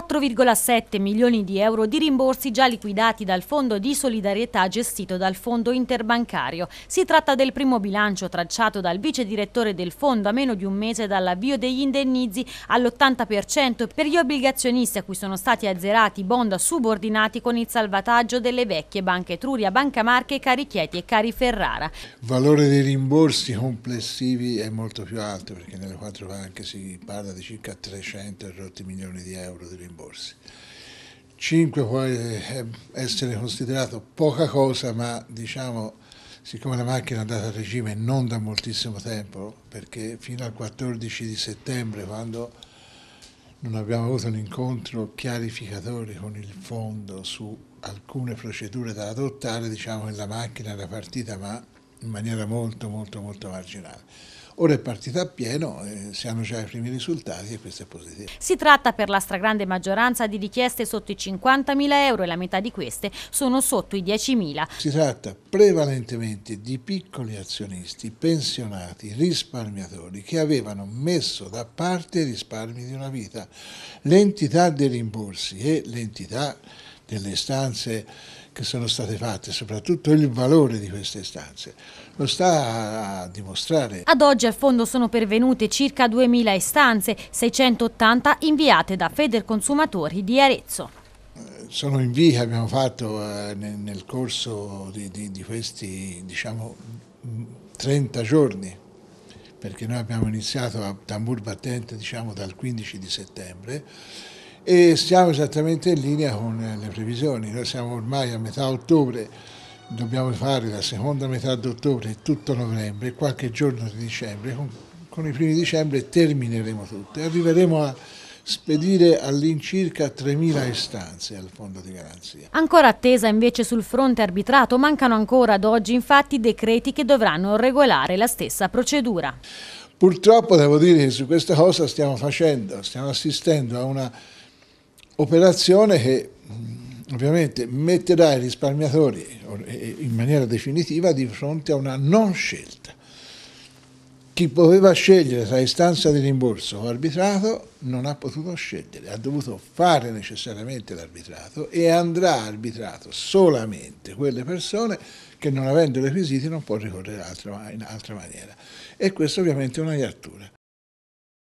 4,7 milioni di euro di rimborsi già liquidati dal Fondo di solidarietà gestito dal Fondo interbancario. Si tratta del primo bilancio tracciato dal vice direttore del Fondo a meno di un mese dall'avvio degli indennizi all'80% per gli obbligazionisti a cui sono stati azzerati bond subordinati con il salvataggio delle vecchie banche Truria, Banca Marche, Carichieti e Cari Ferrara. Il valore dei rimborsi complessivi è molto più alto perché nelle quattro banche si parla di circa 300 milioni di euro di rimborsi. 5 può eh, essere considerato poca cosa, ma diciamo, siccome la macchina è andata a regime non da moltissimo tempo, perché fino al 14 di settembre, quando non abbiamo avuto un incontro chiarificatore con il fondo su alcune procedure da adottare, diciamo che la macchina era partita, ma in maniera molto molto molto marginale. Ora è partita a pieno, eh, si hanno già i primi risultati e questo è positivo. Si tratta per la stragrande maggioranza di richieste sotto i 50.000 euro e la metà di queste sono sotto i 10.000. Si tratta prevalentemente di piccoli azionisti, pensionati, risparmiatori che avevano messo da parte i risparmi di una vita. L'entità dei rimborsi e l'entità delle istanze che sono state fatte, soprattutto il valore di queste istanze, lo sta a dimostrare. Ad oggi al fondo sono pervenute circa 2.000 istanze, 680 inviate da Feder Consumatori di Arezzo sono invii che abbiamo fatto eh, nel, corso di, di, di, questi diciamo 30 giorni, perché noi abbiamo iniziato a tambur battente diciamo dal 15 di settembre e siamo esattamente in linea con eh, le previsioni. Noi siamo ormai a metà ottobre, dobbiamo fare la seconda metà d'ottobre e tutto novembre, qualche giorno di dicembre, con, con i primi dicembre termineremo tutto e arriveremo a spedire all'incirca 3.000 istanze al fondo di garanzia. Ancora attesa invece sul fronte arbitrato, mancano ancora ad oggi infatti decreti che dovranno regolare la stessa procedura. Purtroppo devo dire che su questa cosa stiamo facendo, stiamo assistendo a una operazione che mm, ovviamente metterà i risparmiatori eh, in maniera definitiva di fronte a una non scelta. Chi poteva scegliere tra istanza di rimborso o arbitrato non ha potuto scegliere, ha dovuto fare necessariamente l'arbitrato e andrà arbitrato solamente quelle persone che non avendo requisiti non può ricorrere in altra maniera. E questo ovviamente è una iattura.